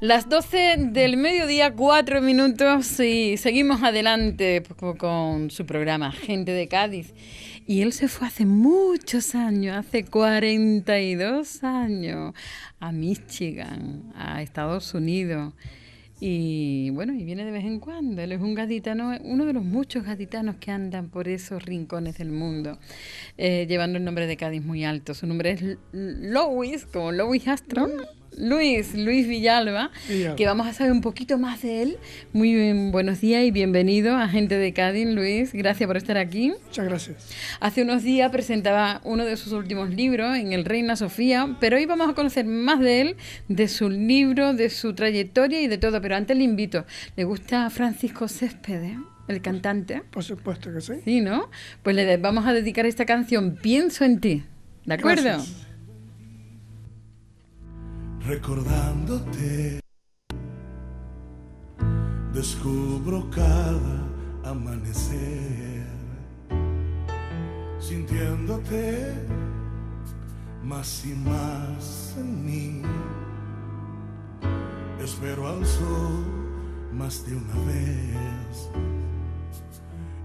Las 12 del mediodía, 4 minutos y seguimos adelante con su programa Gente de Cádiz. Y él se fue hace muchos años, hace 42 años, a Michigan, a Estados Unidos. Y bueno, y viene de vez en cuando. Él es un gaditano, uno de los muchos gaditanos que andan por esos rincones del mundo, eh, llevando el nombre de Cádiz muy alto. Su nombre es Louis, como Louis Astro. Luis, Luis Villalba, que vamos a saber un poquito más de él. Muy bien, buenos días y bienvenido a Gente de Cádiz, Luis. Gracias por estar aquí. Muchas gracias. Hace unos días presentaba uno de sus últimos libros en El Reina Sofía, pero hoy vamos a conocer más de él, de su libro, de su trayectoria y de todo. Pero antes le invito, ¿le gusta Francisco Céspedes? el cantante. Por supuesto que sí. Sí, ¿no? Pues le vamos a dedicar esta canción, Pienso en ti. ¿De acuerdo? recordándote. Descubro cada amanecer, sintiéndote más y más en mí. Espero al sol más de una vez.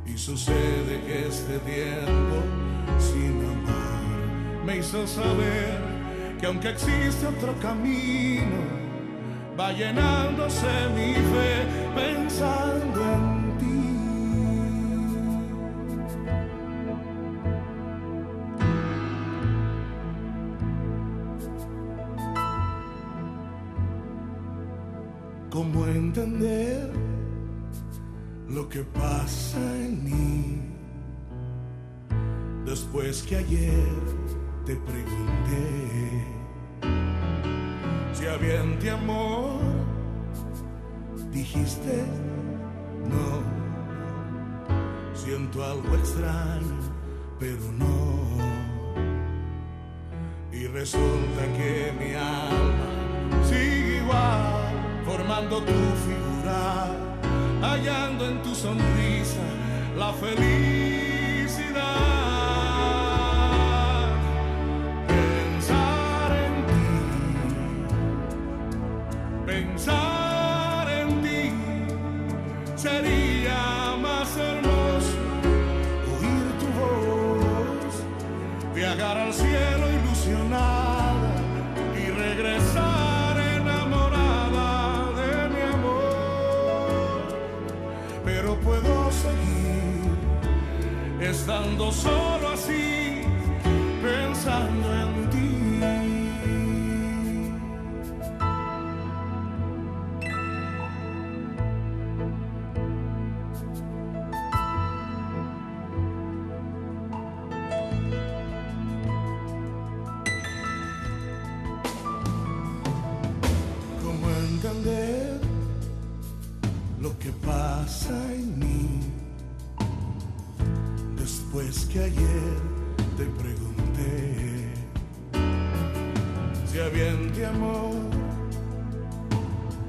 Y sucede que este tiempo sin amor me hizo saber que aunque existe otro camino, va llenándose mi fe pensando en ti. ¿Cómo entender lo que pasa en mí después que ayer te pregunté? Si bien de amor, dijiste no. Siento algo extraño, pero no. Y resulta que mi alma sigue igual, formando tu figura, hallando en tu sonrisa la felicidad. estando solo así. que ayer te pregunté si habían te amor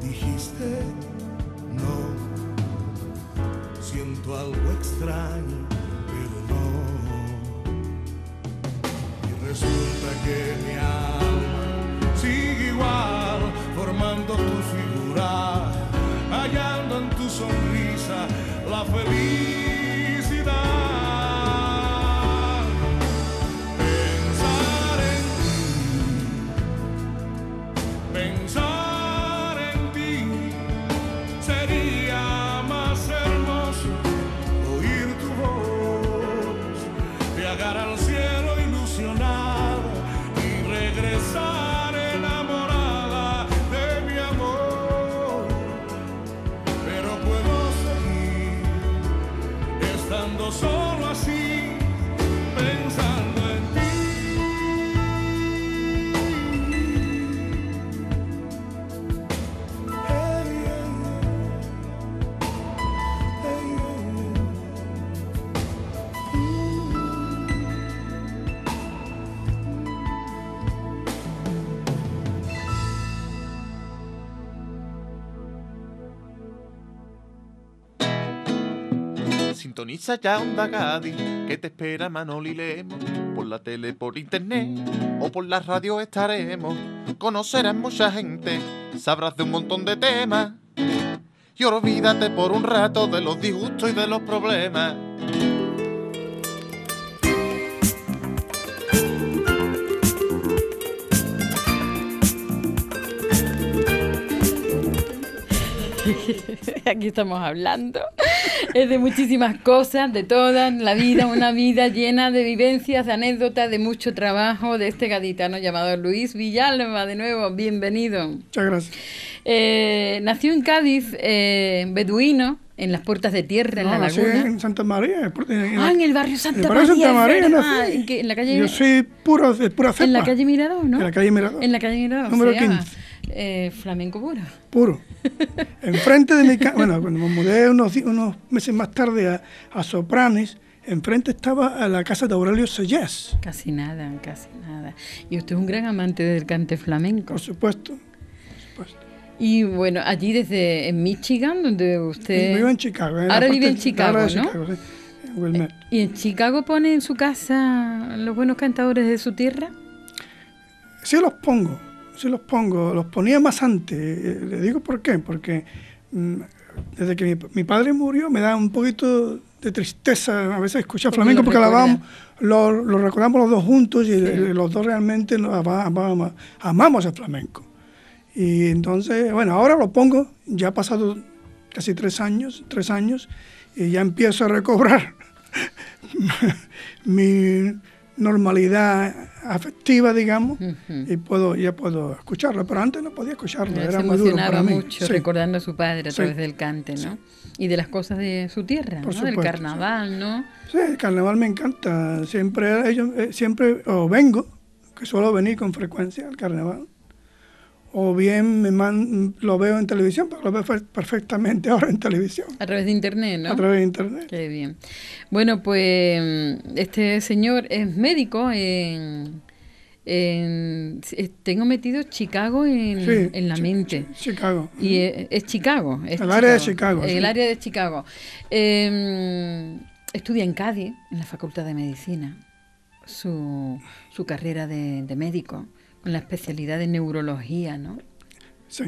Dijiste no. Siento algo extraño, pero no. Y resulta que mi alma sigue igual, formando tu figura, hallando en tu sonrisa la feliz Misa ya onda que te espera Manoli Lemos. Por la tele, por internet o por la radio estaremos. Conocerás mucha gente, sabrás de un montón de temas. Y olvídate por un rato de los disgustos y de los problemas. Aquí estamos hablando es de muchísimas cosas, de todas, la vida, una vida llena de vivencias, de anécdotas, de mucho trabajo de este gaditano llamado Luis Villalba. De nuevo, bienvenido. Muchas gracias. Eh, nació en Cádiz, eh, beduino, en las puertas de tierra, en la ah, laguna. en Santa María. ah, en el barrio Santa el barrio María. Santa María en, la calle, Yo soy puro, pura cepa. En la calle Mirador, ¿no? En la calle Mirador. En la calle Mirador. Número 15. Eh, flamenco puro. Puro. Enfrente de mi casa, bueno, cuando me mudé unos, meses más tarde a, a Sopranes, enfrente estaba a la casa de Aurelio Sellés. Casi nada, casi nada. Y usted es un gran amante del cante flamenco. Por supuesto, por supuesto. Y bueno, allí desde en Michigan, donde usted... Vivo en Chicago. ahora vive en Chicago, ¿no? Chicago, eh, ¿Y en Chicago pone en su casa los buenos cantadores de su tierra? Sí, los pongo sí los pongo, los ponía más antes. Le digo por qué, porque mm, desde que mi, padre murió me da un poquito de tristeza a veces escuchar flamenco porque lo, recordamos los dos juntos y los dos realmente amamos, amamos el flamenco. Y entonces, bueno, ahora lo pongo, ya ha pasado casi tres años, tres años, y ya empiezo a recobrar mi normalidad afectiva, digamos, y puedo ya puedo escucharlo, pero antes no podía escucharlo, era muy duro para mí. mucho recordando a su padre a través del cante, ¿no? Y de las cosas de su tierra, ¿no? del carnaval, ¿no? Sí, el carnaval me encanta, siempre eh, siempre vengo, que suelo venir con frecuencia al carnaval o bien me lo veo en televisión, lo veo perfectamente ahora en televisión. A través de internet, ¿no? A través de internet. Qué bien. Bueno, pues este señor es médico en... tengo metido Chicago en, en la mente. Chicago. Y es, Chicago. el área de Chicago. El área de Chicago. Em, estudia en Cádiz, en la Facultad de Medicina, su, su carrera de, de médico la especialidad de neurología, ¿no? Sí.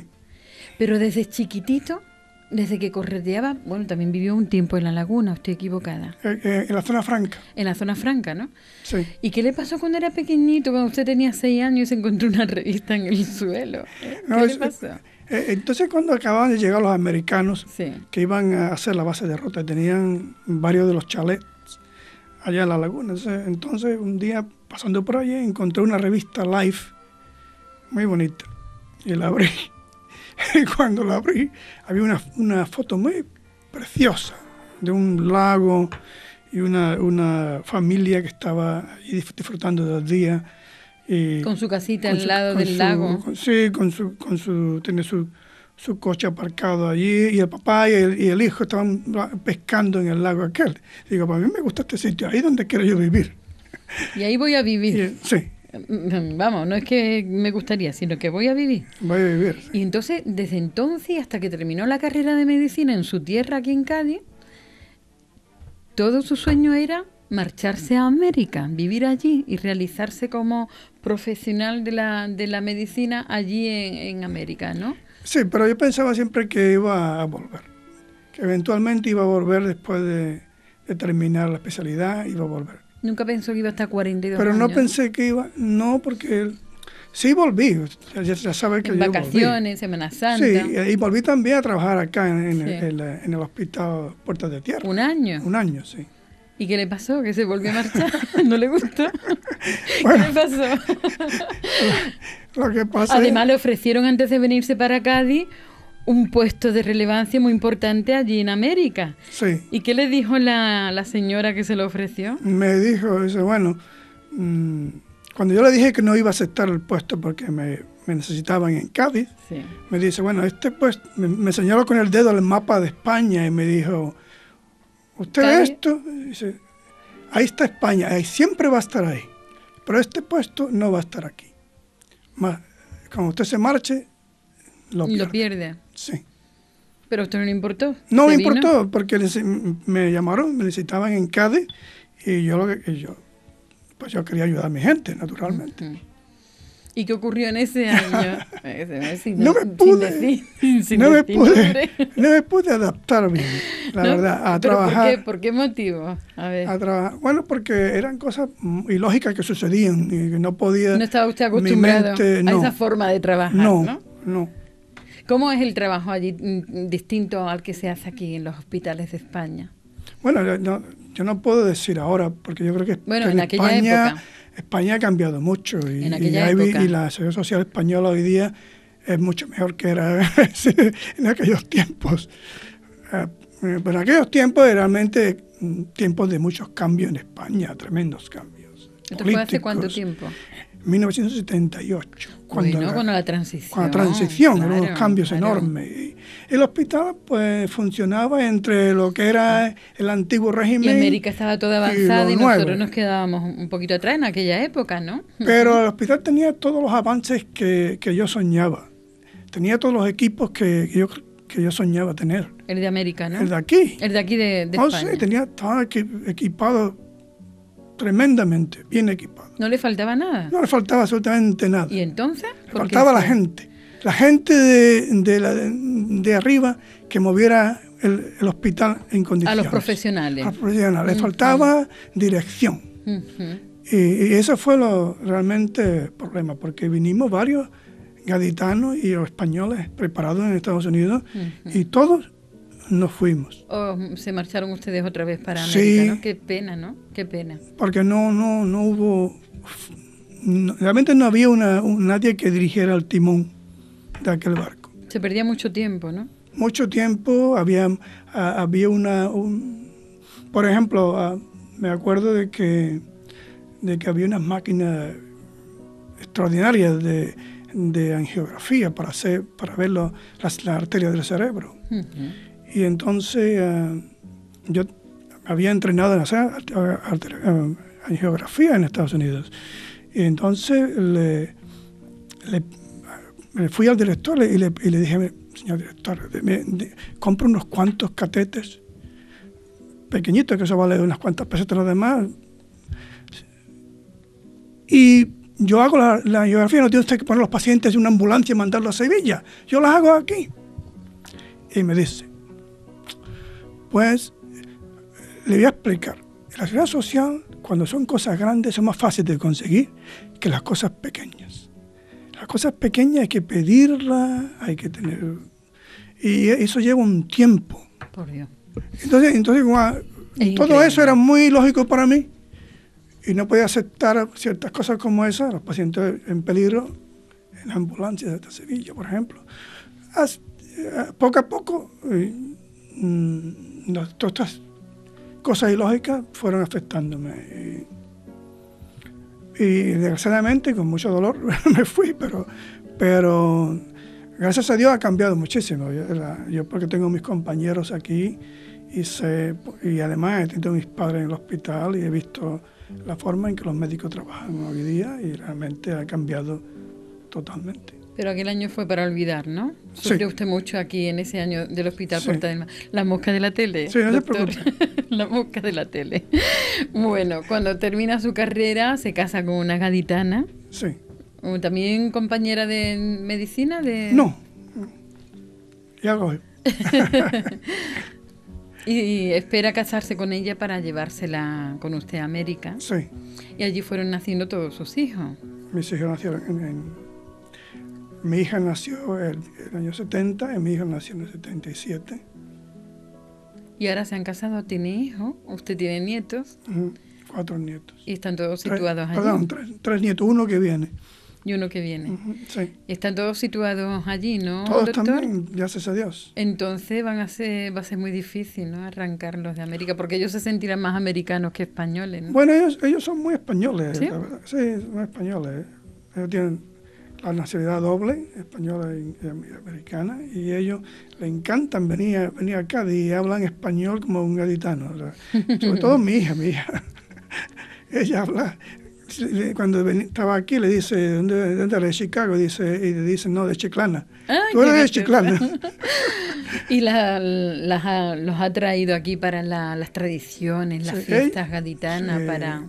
Pero desde chiquitito, desde que correteaba, bueno, también vivió un tiempo en la laguna, estoy equivocada. Eh, eh, en la zona franca. En la zona franca, ¿no? Sí. ¿Y qué le pasó cuando era pequeñito, cuando usted tenía seis años encontró una revista en el suelo? Eh, ¿Qué le pasó? entonces cuando acababan de llegar los americanos que iban a hacer la base de rota, tenían varios de los chalets allá en la laguna. Entonces, un día pasando por allí encontré una revista Life muy bonita. Y la abrí. Y cuando la abrí, había una, una foto muy preciosa de un lago y una, una familia que estaba disfrutando del día. con su casita al lado del lago. sí, con su, con su, tiene su, su coche aparcado allí y el papá y el, hijo estaban pescando en el lago aquel. Digo, para pues mí me gusta este sitio, ahí es donde quiero yo vivir. Y ahí voy a vivir. sí, Vamos, no es que me gustaría, sino que voy a vivir. Voy a vivir. Y entonces, desde entonces hasta que terminó la carrera de medicina en su tierra aquí en Cádiz, todo su sueño era marcharse a América, vivir allí y realizarse como profesional de la, medicina allí en, en América, ¿no? Sí, pero yo pensaba siempre que iba a volver, que eventualmente iba a volver después de, de terminar la especialidad, iba a volver. Nunca pensó que iba hasta 42 Pero años. no pensé que iba, no, porque sí volví, ya, sabes que en vacaciones, Semana Santa. Sí, y volví también a trabajar acá en, el, hospital Puertas de Tierra. ¿Un año? Un año, sí. ¿Y qué le pasó? ¿Que se volvió a marchar? ¿No le gustó? ¿Qué le pasó? lo que pasa Además le ofrecieron antes de venirse para Cádiz un puesto de relevancia muy importante allí en América. Sí. ¿Y qué le dijo la, señora que se lo ofreció? Me dijo, dice, bueno, mm, cuando yo le dije que no iba a aceptar el puesto porque me, necesitaban en Cádiz, me dice, bueno, este puesto, me, señaló con el dedo el mapa de España y me dijo, ¿usted esto? Dice, ahí está España, ahí siempre va a estar ahí, pero este puesto no va a estar aquí. Más, cuando usted se marche, lo Lo pierde. Sí. Pero usted no le importó. No me importó, porque me llamaron, me necesitaban en CADE y yo lo que yo, pues yo quería ayudar a mi gente, naturalmente. ¿Y qué ocurrió en ese año? no me pude, no, me pude adaptar bien, la verdad, a trabajar. Por qué, motivo? ver. bueno, porque eran cosas ilógicas que sucedían y que no podía. No estaba usted acostumbrado a esa forma de trabajar. no. no ¿Cómo es el trabajo allí mm, mm, distinto al que se hace aquí en los hospitales de España? Bueno, yo no, puedo decir ahora, porque yo creo que, bueno, en, España, ha cambiado mucho y, la sociedad social española hoy día es mucho mejor que era en aquellos tiempos. Eh, eh, pero aquellos tiempos realmente mm, tiempos de muchos cambios en España, tremendos cambios. ¿Esto fue hace cuánto tiempo? 1978. Cuando la, transición. Con la transición, eran unos cambios enormes. El hospital pues funcionaba entre lo que era el antiguo régimen. Y América estaba toda avanzada y, nosotros nos quedábamos un poquito atrás en aquella época, ¿no? Pero el hospital tenía todos los avances que, yo soñaba. Tenía todos los equipos que, yo que yo soñaba tener. El de América, ¿no? El de aquí. El de aquí de, no, oh, España. Sí, tenía, estaba equipado tremendamente bien equipado. ¿No le faltaba nada? No le faltaba absolutamente nada. ¿Y entonces? Le faltaba la gente. La gente de, arriba que moviera el, hospital en condiciones. A los profesionales. A los profesionales. Le mm, faltaba dirección. y, eso fue lo, realmente el problema, porque vinimos varios gaditanos y españoles preparados en Estados Unidos y todos nos fuimos. se marcharon ustedes otra vez para América, sí, Qué pena, ¿no? Qué pena. Porque no, no, no hubo, realmente no había una, nadie que dirigiera el timón de aquel barco. Se perdía mucho tiempo, ¿no? Mucho tiempo, había, había una, por ejemplo, me acuerdo de que, de que había unas máquinas extraordinarias de, angiografía para, hacer, para ver las, arterias del cerebro. Y entonces eh, yo había entrenado en hacer angiografía en Estados Unidos. Y entonces le, fui al director y le, dije, señor director, compro unos cuantos catetes pequeñitos, que eso vale unas cuantas pesetas los demás. Y yo hago la, angiografía geografía, no tiene usted que poner los pacientes en una ambulancia y mandarlo a Sevilla. Yo las hago aquí. Y me dice, pues le voy a explicar. la seguridad social, cuando son cosas grandes, son más fáciles de conseguir que las cosas pequeñas. Las cosas pequeñas hay que pedirla hay que tener... Y eso lleva un tiempo. Por Dios. Entonces, entonces ah, todo eso era muy lógico para mí. Y no podía aceptar ciertas cosas como esas, los pacientes en peligro, en ambulancias de Sevilla, por ejemplo. Eh, poco a poco... Eh, mm, todas estas cosas ilógicas fueron afectándome. Y, desgraciadamente, con mucho dolor, me fui, pero, pero gracias a Dios ha cambiado muchísimo. Yo, porque tengo mis compañeros aquí y, sé, y además he tenido mis padres en el hospital y he visto la forma en que los médicos trabajan hoy día y realmente ha cambiado totalmente. Pero aquel año fue para olvidar, ¿no? Sufrió usted mucho aquí en ese año del hospital La mosca de la tele. Sí, no la mosca de la tele. Bueno, cuando termina su carrera se casa con una gaditana. Sí. ¿También compañera de medicina? De... No. Ya lo y espera casarse con ella para llevársela con usted a América. Sí. Y allí fueron naciendo todos sus hijos. Mis hijos nacieron en mi hija nació el, el año 70 y mi hija nació en el 77. Y ahora se han casado, tiene hijos, usted tiene nietos. Cuatro nietos. Y están todos situados allí. Perdón, tres, nietos, uno que viene. Y uno que viene. sí. Y están todos situados allí, ¿no? Todos doctor? también, gracias a Dios. Entonces van a ser, va a ser muy difícil, ¿no? Arrancarlos de América, porque ellos se sentirán más americanos que españoles. ¿no? Bueno, ellos, son muy españoles, ¿Sí? verdad. Sí, son españoles. ¿eh? Ellos tienen la nacionalidad doble, española y, americana, y ellos le encantan venir, venir acá y hablan español como un gaditano. sobre todo mi hija, mi hija. Ella habla, cuando estaba aquí le dice, ¿dónde, de Chicago, dice, y le dice, no, de Chiclana. Ah, Tú eres de Chiclana. y los ha traído aquí para las tradiciones, las fiestas gaditanas, para...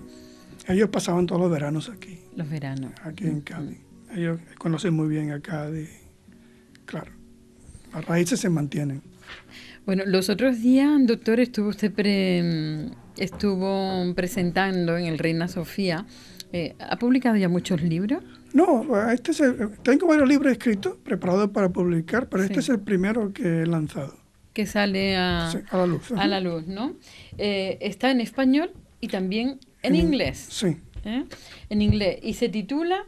Ellos pasaban todos los veranos aquí. Los veranos. Aquí en Cádiz ellos conocen muy bien acá de, claro, las raíces se mantienen. Bueno, los otros días, doctor, estuvo usted estuvo presentando en el Reina Sofía. Eh, ¿Ha publicado ya muchos libros? No, este es tengo varios libros escritos preparados para publicar, pero este es el primero que he lanzado. Que sale a, a la luz. ¿no? Eh, está en español y también en, inglés. sí. ¿Eh? En inglés. Y se titula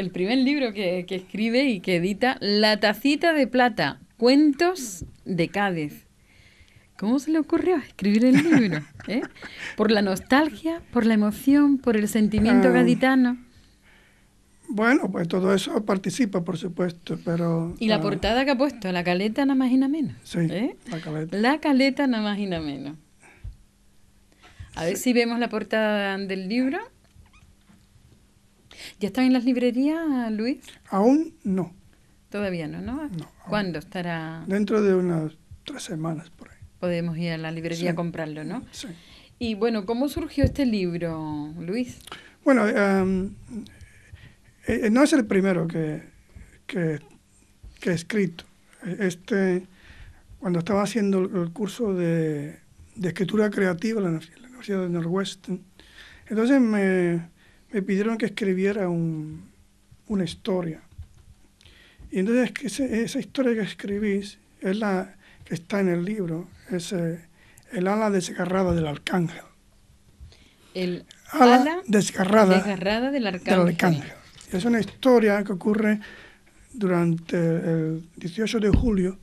el primer libro que, escribe y que edita, La tacita de plata, cuentos de Cádiz. ¿Cómo se le ocurrió escribir el libro? Eh? ¿Por la nostalgia, por la emoción, por el sentimiento ah. gaditano? Bueno, pues todo eso participa, por supuesto, pero... Y la ah. portada que ha puesto, la caleta nada más y menos. Sí, ¿eh? la caleta. La caleta nada más y menos. A ver si vemos la portada del libro. ¿Ya está en las librerías, Luis? Aún no. Todavía no, ¿no? no ¿Cuándo estará? Dentro de unas tres semanas por ahí. Podemos ir a la librería a comprarlo, ¿no? Sí. Y bueno, ¿cómo surgió este libro, Luis? Bueno, em, eh, eh, no es el primero que, que, que, he escrito. Este, cuando estaba haciendo el curso de, de escritura creativa la, en la Universidad de Northwestern, entonces me, me pidieron que escribiera una historia. Y entonces esa, esa historia que escribís es la que está en el libro, es eh, el ala desgarrada del arcángel. El ala, desgarrada, del, arcángel. Es una historia que ocurre durante el 18 de julio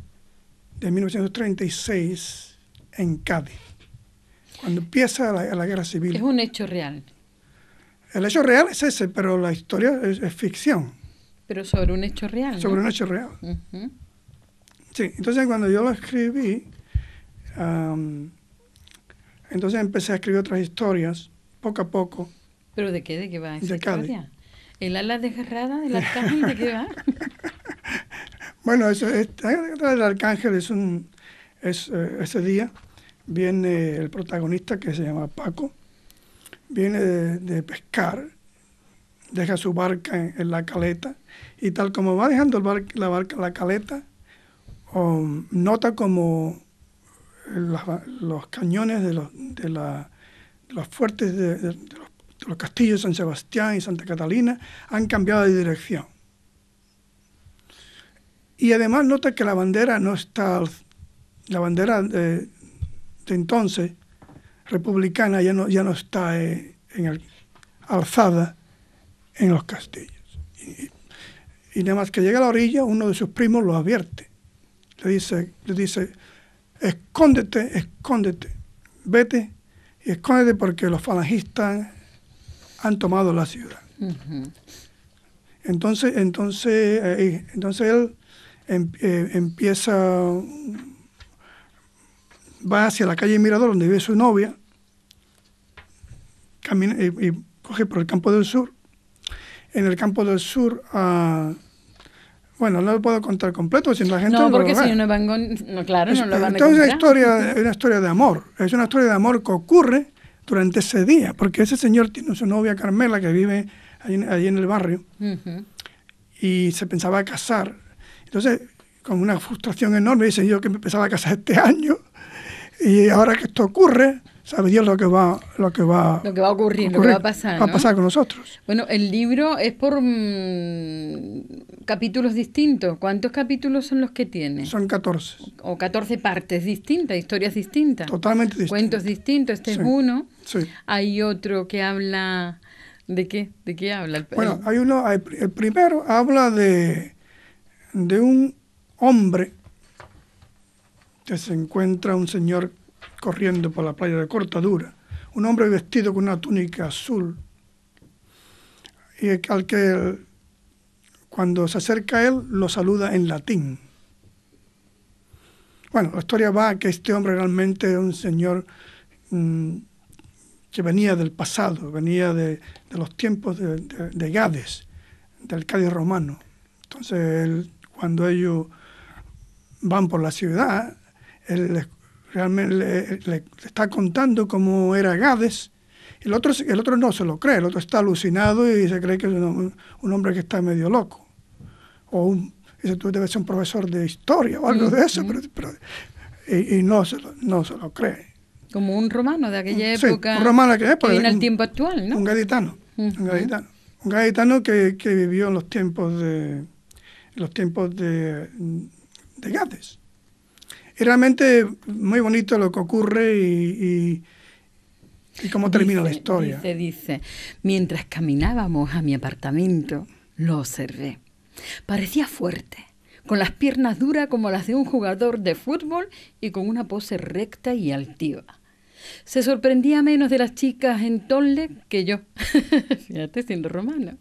de 1936 en Cádiz, cuando empieza la, la guerra civil. Es un hecho real. El hecho real es ese, pero la historia es, ficción. Pero sobre un hecho real. Sobre un hecho real. Sí, entonces cuando yo lo escribí, entonces empecé a escribir otras historias, poco a poco. ¿Pero de qué? ¿De qué va esa de historia? ¿El ala desgarrada del arcángel de qué va? bueno, eso es, el arcángel es un... Es, eh, ese día viene el protagonista que se llama Paco, viene de, pescar, deja su barca en, la caleta y tal como va dejando la barca la caleta, um, nota como eh, los cañones de los, de la, fuertes de, los, castillos de San Sebastián y Santa Catalina han cambiado de dirección. Y además nota que la bandera no está, la bandera de entonces republicana ya no, ya no está eh, en alzada en los castillos. Y, nada más que llega a la orilla, uno de sus primos lo advierte. Le dice, le dice escóndete, escóndete, vete y escóndete porque los falangistas han tomado la ciudad. Entonces, entonces, eh, entonces él eh, empieza va hacia la calle Mirador, donde vive su novia, camina, coge por el campo del sur. En el campo del sur, ah, bueno, no lo puedo contar completo, sino la gente. No, porque si no van no, claro, no lo este, van a es una, historia, es una historia de amor, es una historia de amor que ocurre durante ese día, porque ese señor tiene su novia Carmela que vive allí, en el barrio y se pensaba casar. Entonces, con una frustración enorme, dice yo que me pensaba casar este año y ahora que esto ocurre, sabe lo que va lo que va lo que va a ocurrir, lo que va a pasar con nosotros bueno el libro es por mm, capítulos distintos cuántos capítulos son los que tiene son 14 o 14 partes distintas historias distintas totalmente distintas cuentos distintos este es uno hay otro que habla de qué de qué habla el, bueno hay uno el primero habla de de un hombre se encuentra un señor corriendo por la playa de Cortadura, un hombre vestido con una túnica azul, y al que cuando se acerca a él lo saluda en latín. Bueno, la historia va a que este hombre realmente es un señor mm, que venía del pasado, venía de, los tiempos de, Gades, del Cádiz romano. Entonces, él, cuando ellos van por la ciudad, él, realmente le, está contando cómo era Gades. El otro, el otro no se lo cree, el otro está alucinado y se cree que es un, hombre que está medio loco. O un, dice, tú debes ser un profesor de historia o algo de eso, pero, y, no, se lo, no se lo cree. Como un romano de aquella época. un romano Que en el tiempo actual, Un gaditano. Un gaditano. que, vivió en los tiempos de los tiempos de, de Gades. Es realmente muy bonito lo que ocurre y, y, y cómo termina la historia. Se dice, mientras caminábamos a mi apartamento, lo observé. Parecía fuerte, con las piernas duras como las de un jugador de fútbol y con una pose recta y altiva. Se sorprendía menos de las chicas en Tonle que yo. Fíjate, siendo romano.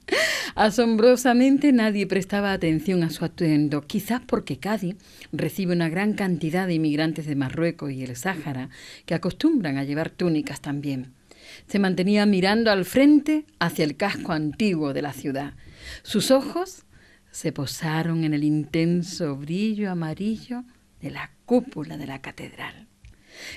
Asombrosamente nadie prestaba atención a su atuendo, quizás porque Cádiz recibe una gran cantidad de inmigrantes de Marruecos y el Sáhara que acostumbran a llevar túnicas también. Se mantenía mirando al frente hacia el casco antiguo de la ciudad. Sus ojos se posaron en el intenso brillo amarillo de la cúpula de la catedral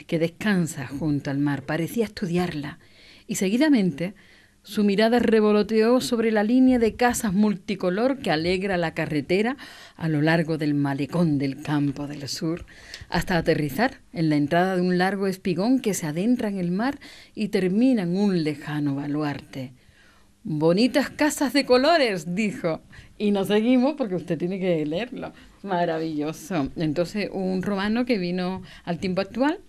que descansa junto al mar. Parecía estudiarla y seguidamente su mirada revoloteó sobre la línea de casas multicolor que alegra la carretera a lo largo del malecón del campo del sur, hasta aterrizar en la entrada de un largo espigón que se adentra en el mar y termina en un lejano baluarte. Bonitas casas de colores, dijo. Y nos seguimos porque usted tiene que leerlo. Maravilloso. Entonces, un romano que vino al tiempo actual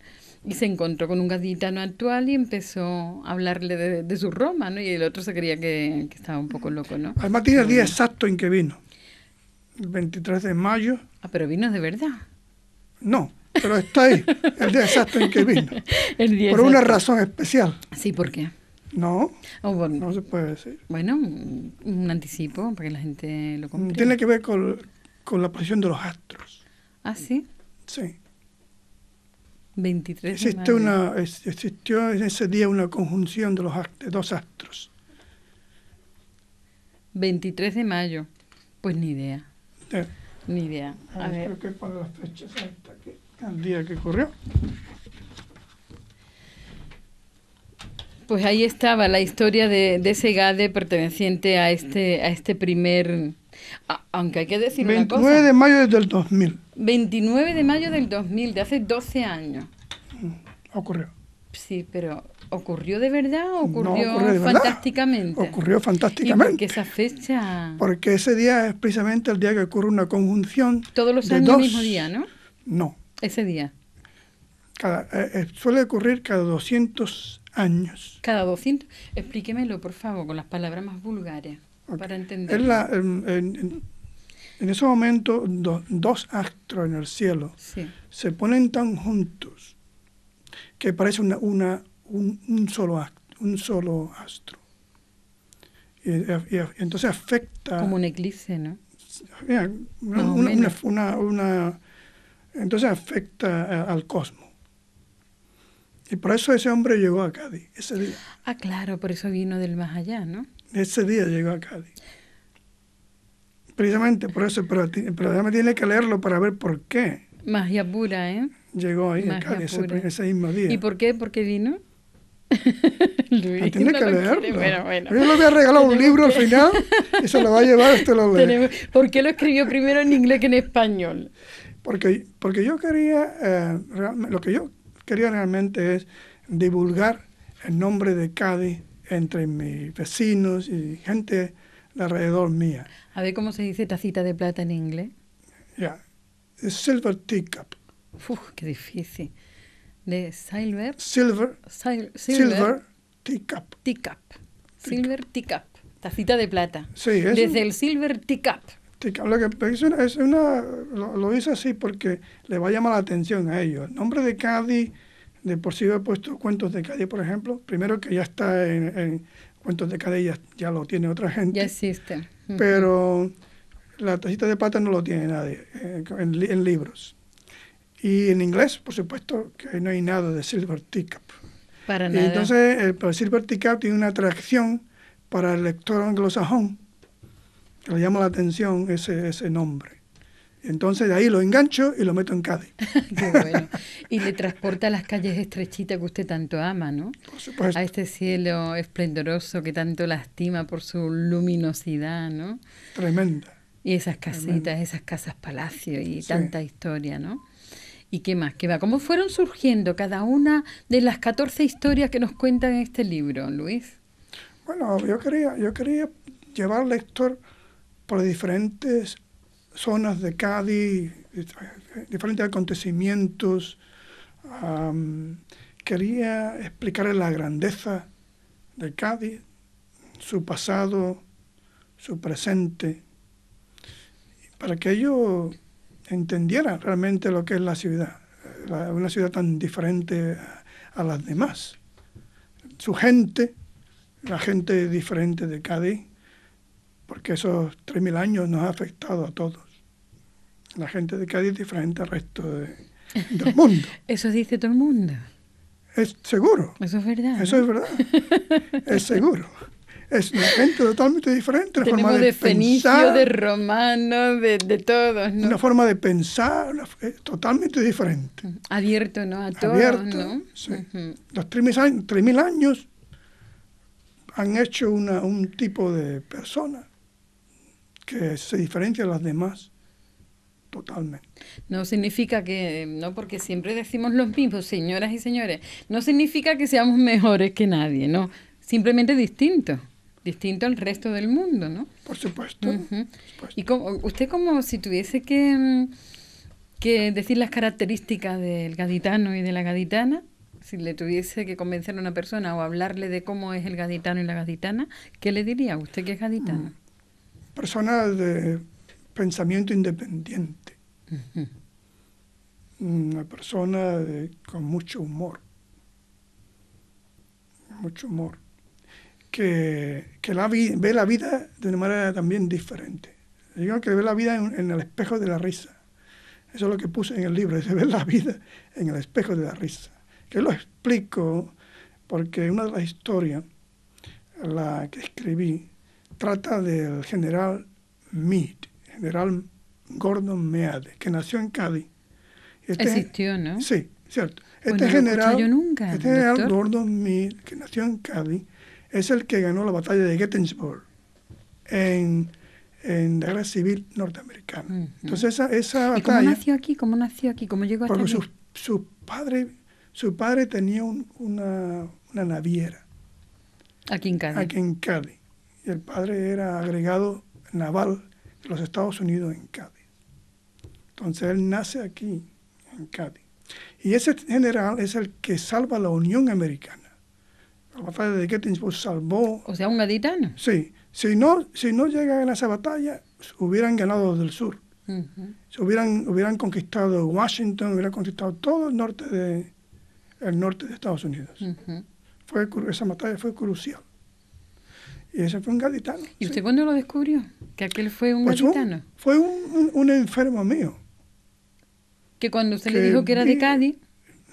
y se encontró con un gaditano actual y empezó a hablarle de, su Roma, ¿no? Y el otro se creía que, estaba un poco loco, ¿no? Además tiene el día mm. exacto en que vino, el 23 de mayo. Ah, pero vino de verdad. No, pero está ahí, el día exacto en que vino. por una razón especial. Sí, ¿por qué? No, oh, no se puede decir. Bueno, un, anticipo para que la gente lo mm, compre. Tiene que ver con, con la posición de los astros. ¿Ah, sí? Sí. 23 Existe una, existió en ese día una conjunción de, los, dos astros. 23 de mayo. Pues ni idea. ni idea. Ah, a ver, Creo que la fecha exacta, día que ocurrió. Pues ahí estaba la historia de, de ese GADE perteneciente a este, a este primer aunque hay que decir 29 de mayo del 2000. 29 de mayo del 2000, de hace 12 años. Mm, ocurrió. Sí, pero ¿ocurrió de verdad o ocurrió, fantásticamente? Ocurrió fantásticamente. ¿Y esa fecha? Porque ese día es precisamente el día que ocurre una conjunción. Todos los años el mismo día, ¿no? No. Ese día. Eh, eh, suele ocurrir cada 200 años. Cada 200. Explíquemelo, por favor, con las palabras más vulgares. Para entender. En, ese momento, dos astros en el cielo se ponen tan juntos que parece una, una un, solo un solo astro. Y, entonces afecta. Como un eclipse, ¿no? una, una, entonces afecta al cosmos. Y por eso ese hombre llegó a Cádiz ese día. Ah, claro, por eso vino del más allá, ¿no? Ese día llegó a Cádiz. Precisamente por eso, pero, ya me tiene que leerlo para ver por qué. Magia pura, ¿eh? Llegó ahí a Cádiz ese, mismo día. ¿Y por qué? ¿Por qué vino? Ah, Luis, tiene que leerlo. Yo le voy a regalar un libro al final y se lo va a llevar, este lo lee. ¿Por qué lo escribió primero en inglés que en español? Porque, porque yo quería, eh, lo que yo quería realmente es divulgar el nombre de Cádiz entre mis vecinos y gente alrededor mía. A ver cómo se dice tacita de plata en inglés. Ya, silver teacup. Uf, qué difícil. De silver. Silver. silver, teacup. Teacup. Silver teacup. Tacita de plata. Sí, es Desde el silver teacup. teacup. Lo que lo, hice así porque le va a llamar la atención a ellos. El nombre de Cádiz de por sí he puesto Cuentos de Calle, por ejemplo, primero que ya está en, Cuentos de Calle, ya, lo tiene otra gente. Ya existe. Pero la tacita de pata no lo tiene nadie eh, en, libros. Y en inglés, por supuesto, que no hay nada de Silver Teacup. Para nada. entonces, el, Silver Teacup tiene una atracción para el lector anglosajón, le llama la atención ese, ese nombre. Entonces de ahí lo engancho y lo meto en Cádiz. Qué bueno. Y le transporta a las calles estrechitas que usted tanto ama, ¿no? Por supuesto. A este cielo esplendoroso que tanto lastima por su luminosidad, ¿no? Tremenda. Y esas casitas, esas casas palacio y tanta historia, ¿no? ¿Y qué más? ¿Qué va? ¿Cómo fueron surgiendo cada una de las 14 historias que nos cuentan en este libro, Luis? Bueno, yo quería, yo quería llevar al lector por diferentes zonas de Cádiz, diferentes acontecimientos. quería explicar la grandeza de Cádiz, su pasado, su presente, para que ellos entendieran realmente lo que es la ciudad, una ciudad tan diferente a las demás. Su gente, la gente diferente de Cádiz, porque esos 3.000 años nos ha afectado a todos. La gente de Cádiz es diferente al resto del mundo. Eso dice todo el mundo. Es seguro. Eso es verdad. Eso es verdad. es seguro. Es una gente totalmente diferente. Una Tenemos forma de, fenicio, de romano, de, de todos. ¿no? Una forma de pensar totalmente diferente. Mm, abierto, ¿no? A todos, Abierto, ¿no? Sí. Los 3.000 años, años han hecho una, un tipo de persona que se diferencia de las demás totalmente. No significa que, no, porque siempre decimos los mismos, señoras y señores, no significa que seamos mejores que nadie, no, simplemente distinto, distinto al resto del mundo, ¿no? Por supuesto. Y como, usted como si tuviese que, que decir las características del gaditano y de la gaditana, si le tuviese que convencer a una persona o hablarle de cómo es el gaditano y la gaditana, ¿qué le diría? Usted que es gaditano persona de pensamiento independiente, una persona con mucho humor, mucho humor, que, la ve la vida de una manera también diferente. Digo que ve la vida en, el espejo de la risa. Eso es lo que puse en el libro, se ver la vida en el espejo de la risa. Que lo explico porque una de las historias, la que escribí, trata del general Meade, general Gordon Meade, que nació en Cádiz. Este Existió, ¿no? Sí, cierto. Este general, nunca, este Gordon Meade, que nació en Cádiz, es el que ganó la batalla de Gettysburg en, la guerra civil norteamericana. Entonces esa, esa ¿Cómo nació aquí? ¿Cómo nació aquí? ¿Cómo llegó porque Su, padre, su padre tenía una, una naviera. Aquí en Cádiz. Aquí en Cádiz y el padre era agregado naval de los Estados Unidos en Cádiz. Entonces él nace aquí, en Cádiz. Y ese general es el que salva la Unión Americana. La batalla de Gettysburg salvó. O sea, un gaditano. Sí. Si no, si no llegan a esa batalla, hubieran ganado del sur. hubieran, hubieran conquistado Washington, hubieran conquistado todo el norte de, el norte de Estados Unidos. esa batalla fue crucial. Y ese fue un gaditano. ¿Y usted cuándo lo descubrió? Que aquel fue un pues gaditano. fue un, enfermo mío. Que cuando usted le dijo que era de Cádiz,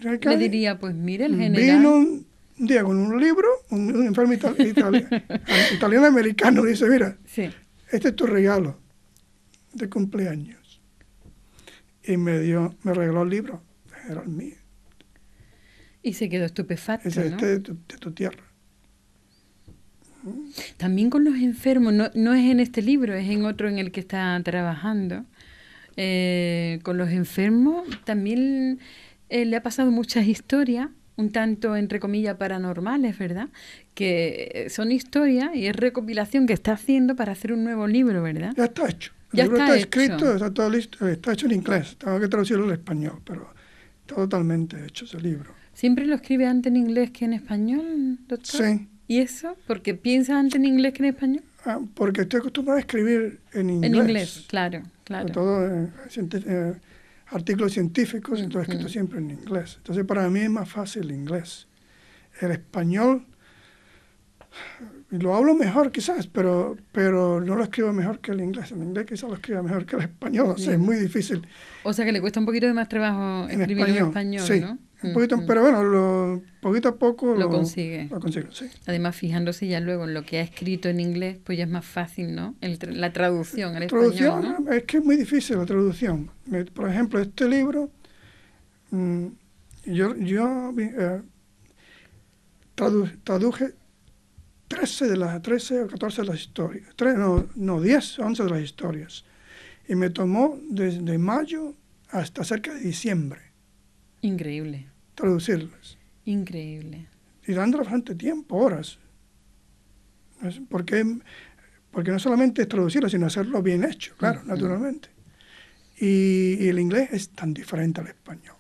le diría, pues mire el general. Vino un día con un libro, un, enfermo italiano, italiano-americano, dice, mira, sí. este es tu regalo de cumpleaños. Y me dio, me regaló el libro, era el mío. Y se quedó estupefacto, Este de tu tierra. También con los enfermos, no, no es en este libro, es en otro en el que está trabajando. Eh, con los enfermos también eh, le ha pasado muchas historias, un tanto entre comillas paranormales, ¿verdad? Que eh, son historias y es recopilación que está haciendo para hacer un nuevo libro, ¿verdad? Ya está hecho. ya está, escrito, está todo listo, está hecho en inglés, tengo que traducirlo al español, pero está totalmente hecho ese libro. ¿Siempre lo escribe antes en inglés que en español, doctor? Sí. ¿Y eso? ¿Por qué piensa antes en inglés que en español? Ah, porque estoy acostumbrado a escribir en inglés. En inglés, claro, claro. Todo eh, eh, artículos científicos, entonces escrito siempre en inglés. Entonces para mí es más fácil el inglés. El español lo hablo mejor quizás, pero, pero no lo escribo mejor que el inglés. El inglés quizás lo escriba mejor que el español, o sea, es muy difícil. O sea que le cuesta un poquito de más trabajo escribir en español, ¿no? pero bueno, lo, poquito a poco lo, consigue. Además, fijándose ya luego en lo que ha escrito en inglés, pues ya es más fácil, ¿no? la traducción español, Es que es muy difícil la traducción. Por ejemplo, este libro, mm, yo, yo eh, traduje 13 de las 13 o 14 de las historias. no, no, 10, 11 de las historias. Y me tomó desde mayo hasta cerca de diciembre Increíble. Traducirlas. Increíble. Y dando bastante tiempo, horas. Porque, porque no solamente es traducirlo, sino hacerlo bien hecho, claro, mm, mm. naturalmente. Y, el inglés es tan diferente al español.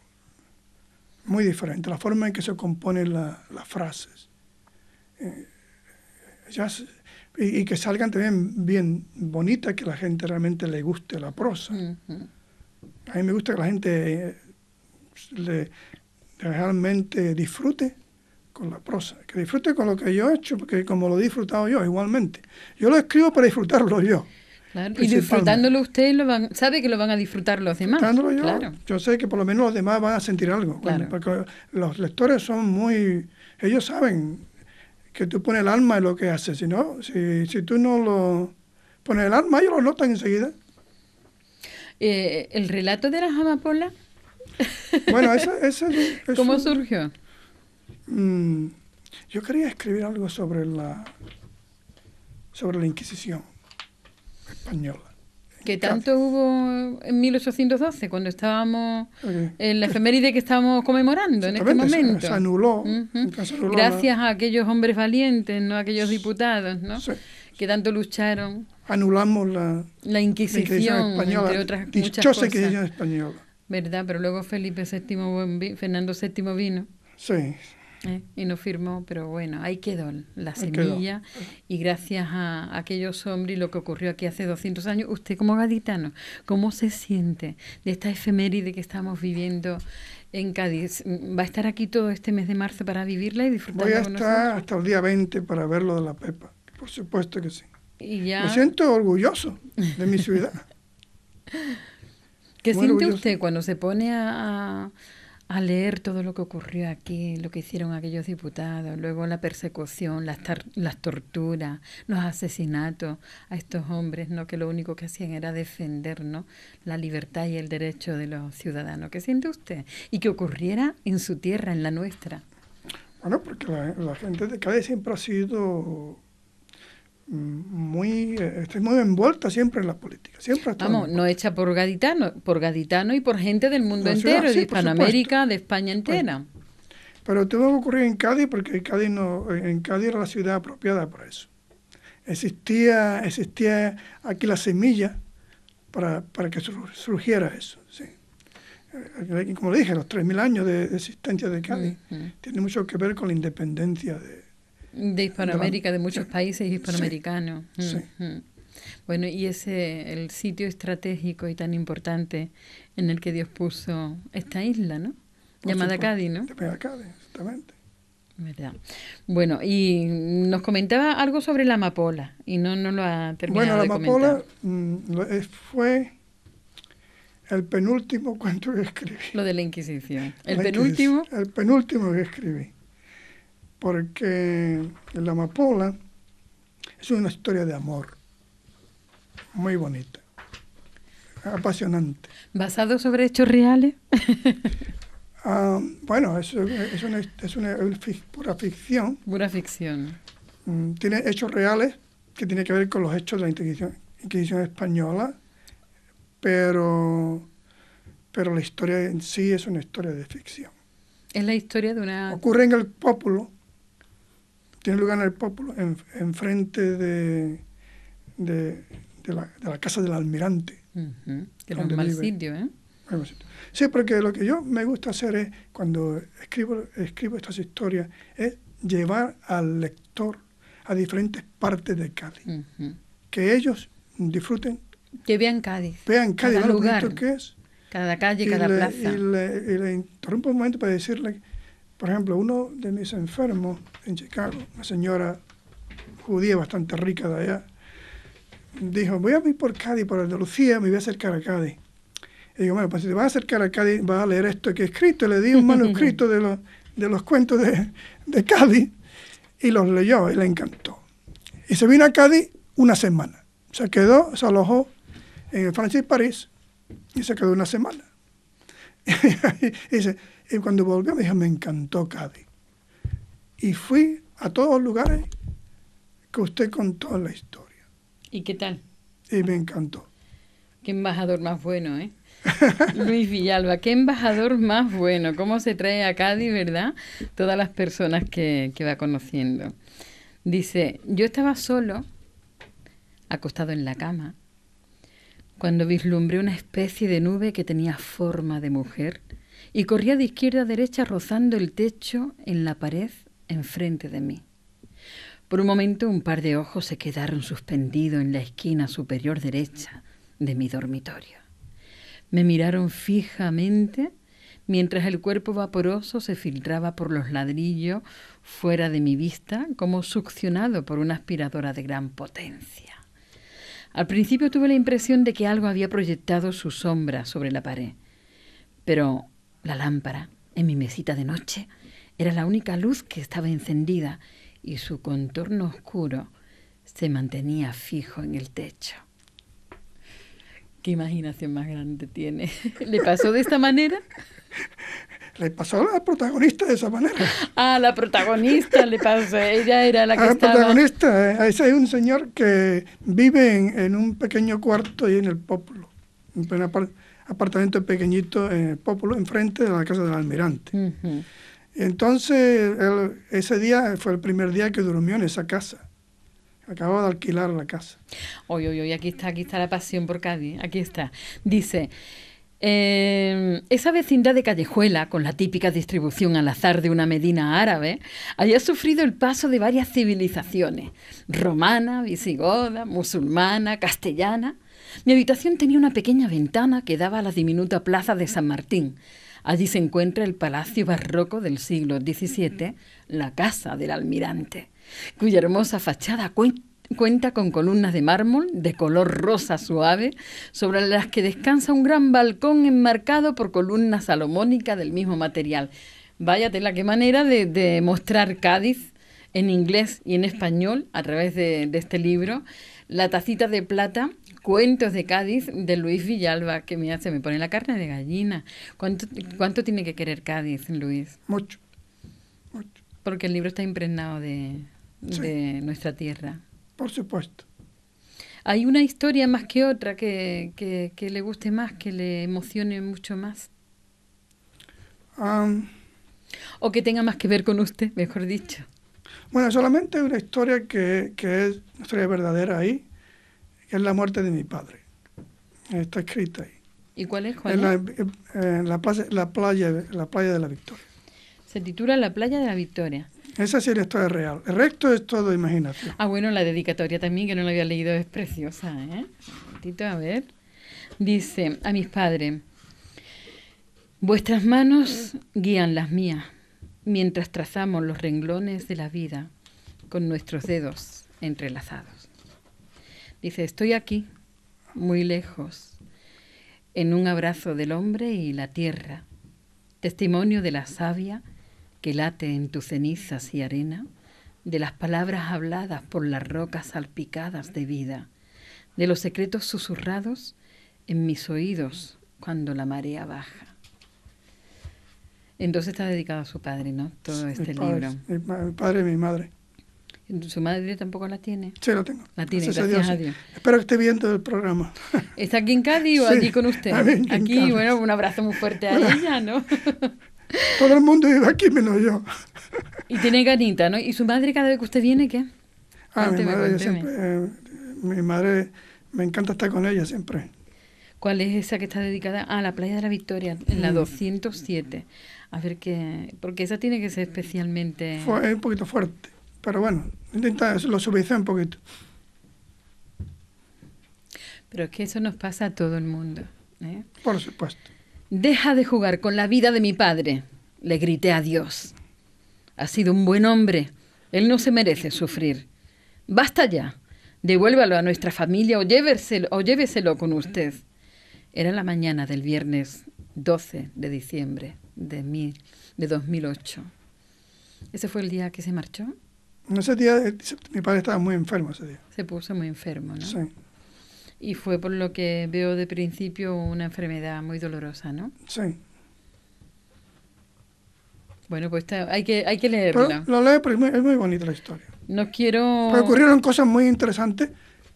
Muy diferente. La forma en que se componen las frases. Eh, y, que salgan también bien bonitas, que la gente realmente le guste la prosa. Mm, A mí me gusta que la gente le, realmente disfrute con la prosa, que disfrute con lo que yo he hecho, porque como lo he disfrutado yo igualmente. Yo lo escribo para disfrutarlo yo. y disfrutándolo usted lo van, sabe que lo van a disfrutar los demás. yo, sé que por lo menos los demás van a sentir algo, porque los lectores son muy, ellos saben que tú pones el alma en lo que haces, si no, si, tú no lo pones el alma, ellos lo notan enseguida. Eh, el relato de las amapolas Bueno, eso esa, ¿Cómo surgió? Mm, yo quería escribir algo sobre la, sobre la Inquisición española. Que tanto hubo en 1812, cuando estábamos en la efeméride que estábamos conmemorando en este momento. Se, anuló. Gracias a aquellos hombres valientes, no a aquellos diputados, ¿no? Que tanto lucharon. Anulamos la, la Inquisición, española, dichosa otras muchas Inquisición española. ¿verdad? Pero luego Felipe VII, Fernando VII vino. Sí. Eh, y no firmó, pero bueno, ahí quedó la semilla. Y gracias a aquellos hombres y lo que ocurrió aquí hace 200 años, usted como gaditano, ¿cómo se siente de esta efeméride que estamos viviendo en Cádiz? ¿Va a estar aquí todo este mes de marzo para vivirla y disfrutarla? Voy a estar hasta el día 20 para ver lo de la Pepa, por supuesto que sí. ¿Y ya? Me siento orgulloso de mi ciudad. ¿Qué siente usted cuando se pone a, a, leer todo lo que ocurrió aquí, lo que hicieron aquellos diputados, luego la persecución, las, las torturas, los asesinatos a estos hombres, ¿no? que lo único que hacían era defender ¿no? la libertad y el derecho de los ciudadanos? ¿Qué siente usted? Y que ocurriera en su tierra, en la nuestra. Bueno, porque la, la gente de Cádiz siempre ha sido muy, estoy muy envuelta siempre en la política, siempre Vamos, no hecha por gaditano, por gaditano y por gente del mundo entero, de Hispanoamérica, de España entera. Pues, pero pero que ocurrir en Cádiz porque Cádiz no, en Cádiz era la ciudad apropiada para eso. Existía, existía aquí la semilla para, que surgiera eso. Eh, como le dije, los 3.000 años de, existencia de Cádiz tienen tiene mucho que ver con la independencia de, de Hispanoamérica, de muchos países hispanoamericanos. Mm, mm. Bueno, y ese, el sitio estratégico y tan importante en el que Dios puso esta isla, ¿no? Llamada Cádiz, ¿no? Llamada Cádiz, exactamente. ¿Verdad? Bueno, y nos comentaba algo sobre la amapola y no, no lo ha terminado de comentar. Bueno, la amapola mm, fue el penúltimo cuento que escribí. Lo de la Inquisición. El penúltimo. el penúltimo que escribí porque la amapola es una historia de amor muy bonita, apasionante. ¿Basado sobre hechos reales? Ah, bueno, es, es, una, pura ficción. Pura ficción. Mm, tiene hechos reales que tiene que ver con los hechos de la Inquisición, española, pero, pero la historia en sí es una historia de ficción. Es la historia de una... Ocurre en el pueblo tiene lugar en el pueblo, enfrente en de, de, de, la, casa del almirante. Que es un mal sitio, ¿eh? Sí, porque lo que yo me gusta hacer es, cuando escribo, escribo estas historias, es llevar al lector a diferentes partes de Cádiz. Que ellos disfruten. Que vean Cádiz. Vean Cádiz, cada lugar, lo que es. Cada calle, cada plaza. y le, interrumpo un momento para decirle por ejemplo, uno de mis enfermos en Chicago, una señora judía bastante rica de allá, dijo, voy a ir por Cádiz, por Andalucía, me voy a acercar a Cádiz. Y digo, bueno, pues si te vas a acercar a Cádiz, vas a leer esto que he escrito. le di un manuscrito de, los, cuentos de, Cádiz y los leyó y le encantó. Y se vino a Cádiz una semana. Se quedó, se alojó en el Francis París y se quedó una semana. y y cuando volví me me encantó Cádiz. Y fui a todos los lugares que usted contó la historia. ¿Y qué tal? Y me encantó. Qué embajador más bueno, ¿eh? Luis Villalba, qué embajador más bueno, cómo se trae a Cádiz, ¿verdad? Todas las personas que, que va conociendo. Dice, yo estaba solo, acostado en la cama, cuando vislumbré una especie de nube que tenía forma de mujer y corría de izquierda a derecha rozando el techo en la pared enfrente de mí. Por un momento un par de ojos se quedaron suspendidos en la esquina superior derecha de mi dormitorio. Me miraron fijamente mientras el cuerpo vaporoso se filtraba por los ladrillos fuera de mi vista como succionado por una aspiradora de gran potencia. Al principio tuve la impresión de que algo había proyectado su sombra sobre la pared, pero la lámpara en mi mesita de noche era la única luz que estaba encendida y su contorno oscuro se mantenía fijo en el techo. ¿Qué imaginación más grande tiene? ¿Le pasó de esta manera? Le pasó a la protagonista de esa manera. Ah, la protagonista le pasó. Ella era la que La ah, protagonista. Ese es un señor que vive en, un pequeño cuarto y en el pueblo, en apartamento pequeñito en eh, el Pópulo, enfrente de la casa del almirante. Entonces, ese día fue el primer día que durmió en esa casa. Acababa de alquilar la casa. Oye, oye, oye, aquí está, aquí está la pasión por Cádiz, aquí está. Dice... Em, esa vecindad de Callejuela, con la típica distribución al azar de una Medina árabe, había sufrido el paso de varias civilizaciones, romana, visigoda, musulmana, castellana, mi habitación tenía una pequeña ventana que daba a la diminuta plaza de San Martín. Allí se encuentra el palacio barroco del siglo XVII, la casa del almirante, cuya hermosa fachada cuenta con columnas de mármol de color rosa suave, sobre las que descansa un gran balcón enmarcado por columnas salomónicas del mismo material. tela, qué manera de, mostrar Cádiz en inglés y en español a través de este libro. La tacita de plata cuentos de Cádiz de Luis Villalba, que me hace, me pone la carne de gallina. ¿Cuánto, cuánto tiene que querer Cádiz, Luis? Mucho, Porque el libro está impregnado de, nuestra tierra. Por supuesto. ¿Hay una historia más que otra que, que, le guste más, que le emocione mucho más? o que tenga más que ver con usted, mejor dicho. Bueno, solamente una historia que, que es una verdadera ahí, es la muerte de mi padre. Está escrito ahí. ¿Y cuál es, Juan? En la, playa, la playa de la Victoria. Se titula La playa de la Victoria. Esa sí la historia real. El resto es todo imaginación. Ah, bueno, la dedicatoria también, que no la había leído, es preciosa. ¿eh? a ver. Dice a mis padres, vuestras manos guían las mías mientras trazamos los renglones de la vida con nuestros dedos entrelazados. Dice, estoy aquí, muy lejos, en un abrazo del hombre y la tierra, testimonio de la savia que late en tus cenizas y arena, de las palabras habladas por las rocas salpicadas de vida, de los secretos susurrados en mis oídos cuando la marea baja. Entonces está dedicado a su padre, ¿no? Todo este libro. mi padre y mi madre. Su madre tampoco la tiene. Sí, la tengo. La tiene, gracias, a, Dios, Espero que esté viendo el programa. ¿Está aquí en Cádiz o allí con usted? Aquí, bueno, un abrazo muy fuerte a ella, ¿no? Todo el mundo vive aquí menos yo. Y tiene ganita, ¿no? ¿Y su madre cada vez que usted viene qué? Ah, mi madre, siempre, eh, mi madre, me encanta estar con ella siempre. ¿Cuál es esa que está dedicada? a ah, la Playa de la Victoria, en la 207. Mm. A ver qué... Porque esa tiene que ser especialmente... un poquito fuerte. Pero bueno, intenta, lo suaviza un poquito. Pero es que eso nos pasa a todo el mundo. ¿eh? Por supuesto. Deja de jugar con la vida de mi padre, le grité a Dios. Ha sido un buen hombre. Él no se merece sufrir. Basta ya. Devuélvalo a nuestra familia o lléveselo, o lléveselo con usted. Era la mañana del viernes 12 de diciembre de, de 2008. Ese fue el día que se marchó ese día, mi padre estaba muy enfermo Se puso muy enfermo, ¿no? Sí. Y fue por lo que veo de principio una enfermedad muy dolorosa, ¿no? Sí. Bueno, pues hay que hay que lo leo, pero es muy, bonita la historia. No quiero. Pero ocurrieron cosas muy interesantes.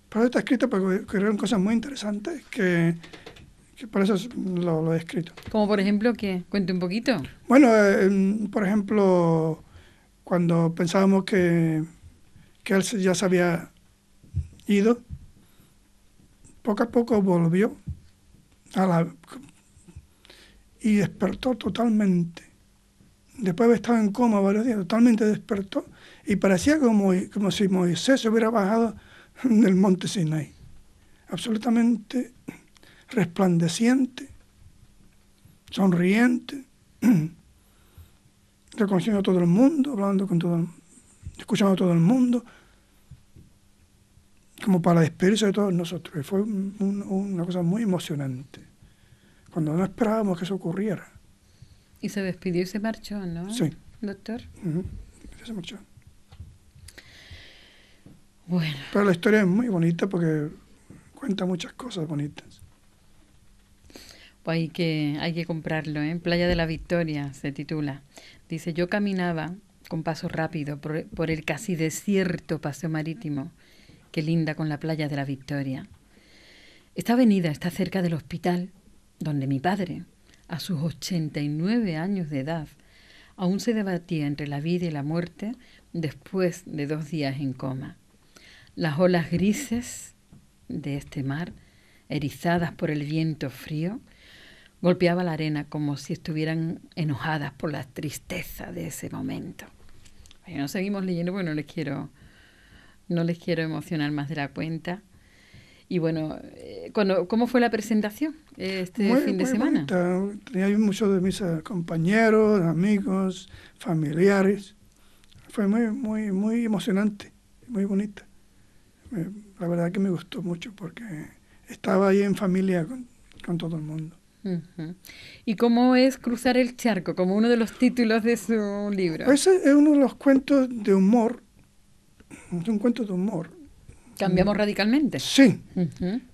Pero está escrito porque ocurrieron cosas muy interesantes que, por eso lo, he escrito. Como por ejemplo, ¿qué? Cuente un poquito. Bueno, eh, em, por ejemplo cuando pensábamos que, él ya se había ido, poco a poco volvió a la, y despertó totalmente. Después de estado en coma varios días, totalmente despertó y parecía como, como si Moisés se hubiera bajado del monte Sinai. Absolutamente resplandeciente, sonriente. reconociendo a todo el mundo, hablando con todo escuchando a todo el mundo, como para despedirse de todos nosotros. Y fue una cosa muy emocionante, cuando no esperábamos que eso ocurriera. Y se despidió y se marchó, ¿no? Sí. Doctor. Se marchó. Bueno. Pero la historia es muy bonita porque cuenta muchas cosas bonitas. Pues hay que, hay que comprarlo, ¿eh? Playa de la Victoria se titula. Dice, yo caminaba con paso rápido por, el casi desierto paseo marítimo que linda con la playa de la Victoria. Esta avenida está cerca del hospital donde mi padre, a sus 89 años de edad, aún se debatía entre la vida y la muerte después de dos días en coma. Las olas grises de este mar, erizadas por el viento frío, golpeaba la arena como si estuvieran enojadas por la tristeza de ese momento. Bueno, seguimos leyendo porque no les quiero, no les quiero emocionar más de la cuenta. Y bueno, eh, cuando, ¿cómo fue la presentación este fin de semana? Bonita. Tenía muchos de mis eh, compañeros, amigos, familiares. Fue muy, muy, muy emocionante, muy bonita. La verdad que me gustó mucho porque estaba ahí en familia con todo el mundo. ¿Y cómo es Cruzar el Charco? Como uno de los títulos de su libro. Ese es uno de los cuentos de humor. Es un cuento de humor. ¿Cambiamos radicalmente? Sí,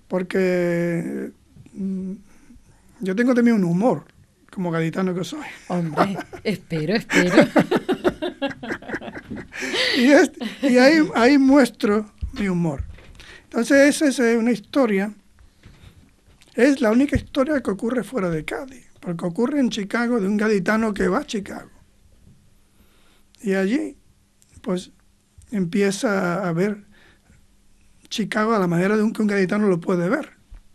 porque mm, yo tengo también un humor, como gaditano que soy. Hombre, espero, espero. y, ahí muestro mi humor. Entonces esa es una historia es la única historia que ocurre fuera de Cádiz, porque ocurre en Chicago de un gaditano que va a Chicago. Y allí, pues, empieza a ver Chicago a la manera de un que un gaditano lo puede ver.